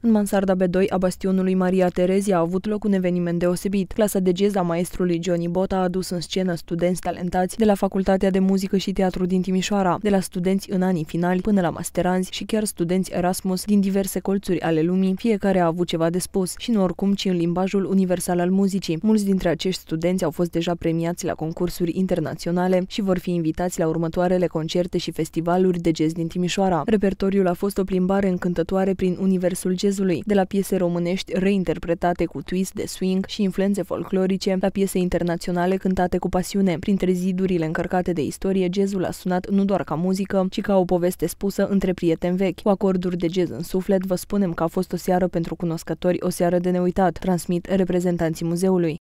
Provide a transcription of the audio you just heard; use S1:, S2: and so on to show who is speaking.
S1: În mansarda B2 a bastionului Maria Terezia a avut loc un eveniment deosebit. Clasa de jazz a maestrului Johnny Bota a adus în scenă studenți talentați de la Facultatea de Muzică și Teatru din Timișoara, de la studenți în anii finali până la masteranzi și chiar studenți Erasmus din diverse colțuri ale lumii, fiecare a avut ceva de spus și nu oricum, ci în limbajul universal al muzicii. Mulți dintre acești studenți au fost deja premiați la concursuri internaționale și vor fi invitați la următoarele concerte și festivaluri de jazz din Timișoara. Repertoriul a fost o plimbare încântătoare prin universul jazz francezului, de la piese românești reinterpretate cu twist de swing și influențe folclorice, la piese internaționale cântate cu pasiune. Printre zidurile încărcate de istorie, jazzul a sunat nu doar ca muzică, ci ca o poveste spusă între prieteni vechi. Cu acorduri de jazz în suflet, vă spunem că a fost o seară pentru cunoscători, o seară de neuitat, transmit reprezentanții muzeului.